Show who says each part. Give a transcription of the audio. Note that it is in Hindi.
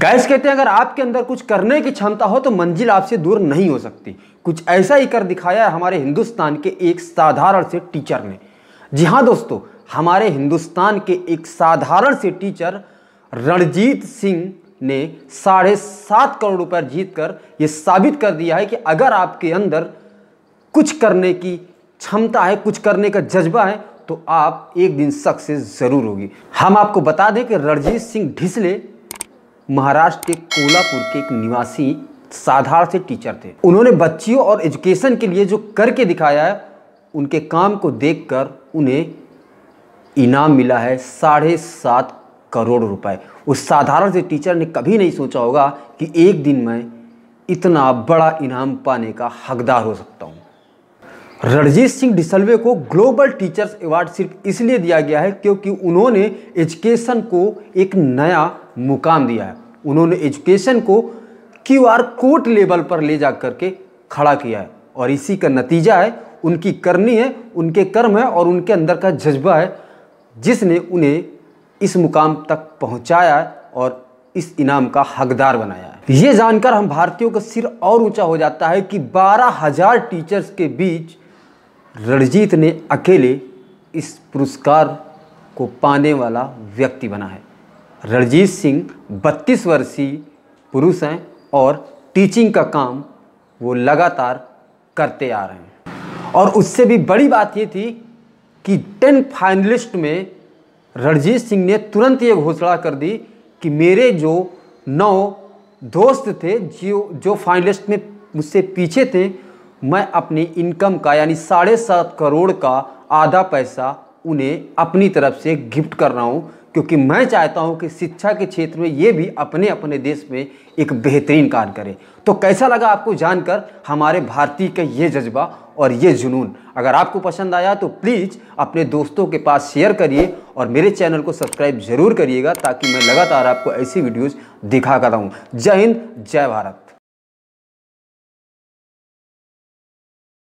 Speaker 1: गैस कहते हैं अगर आपके अंदर कुछ करने की क्षमता हो तो मंजिल आपसे दूर नहीं हो सकती कुछ ऐसा ही कर दिखाया है हमारे हिंदुस्तान के एक साधारण से टीचर ने जी हाँ दोस्तों हमारे हिंदुस्तान के एक साधारण से टीचर रणजीत सिंह ने साढ़े सात करोड़ रुपए जीत कर ये साबित कर दिया है कि अगर आपके अंदर कुछ करने की क्षमता है कुछ करने का जज्बा है तो आप एक दिन सक्सेस ज़रूर होगी हम आपको बता दें कि रणजीत सिंह ढिसले महाराष्ट्र के कोल्हापुर के एक निवासी साधारण से टीचर थे उन्होंने बच्चियों और एजुकेशन के लिए जो करके दिखाया है उनके काम को देखकर उन्हें इनाम मिला है साढ़े सात करोड़ रुपए उस साधारण से टीचर ने कभी नहीं सोचा होगा कि एक दिन मैं इतना बड़ा इनाम पाने का हकदार हो सकता हूँ रणजीत सिंह डिसलवे को ग्लोबल टीचर्स अवार्ड सिर्फ इसलिए दिया गया है क्योंकि उन्होंने एजुकेशन को एक नया मुकाम दिया है उन्होंने एजुकेशन को क्यू आर कोड लेवल पर ले जा करके खड़ा किया है और इसी का नतीजा है उनकी करनी है उनके कर्म है और उनके अंदर का जज्बा है जिसने उन्हें इस मुकाम तक पहुंचाया है और इस इनाम का हकदार बनाया है ये जानकर हम भारतीयों का सिर और ऊंचा हो जाता है कि बारह हजार टीचर्स के बीच रणजीत ने अकेले इस पुरस्कार को पाने वाला व्यक्ति बना है रणजीत सिंह 32 वर्षीय पुरुष हैं और टीचिंग का काम वो लगातार करते आ रहे हैं और उससे भी बड़ी बात ये थी कि टेन फाइनलिस्ट में रणजीत सिंह ने तुरंत ये घोषणा कर दी कि मेरे जो नौ दोस्त थे जो जो फाइनलिस्ट में मुझसे पीछे थे मैं अपनी इनकम का यानी साढ़े सात करोड़ का आधा पैसा उन्हें अपनी तरफ से गिफ्ट कर रहा हूँ क्योंकि मैं चाहता हूं कि शिक्षा के क्षेत्र में ये भी अपने अपने देश में एक बेहतरीन कार्य करें तो कैसा लगा आपको जानकर हमारे भारतीय का ये जज्बा और ये जुनून अगर आपको पसंद आया तो प्लीज़ अपने दोस्तों के पास शेयर करिए और मेरे चैनल को सब्सक्राइब जरूर करिएगा ताकि मैं लगातार आपको ऐसी वीडियोज़ दिखा कर जय हिंद जय भारत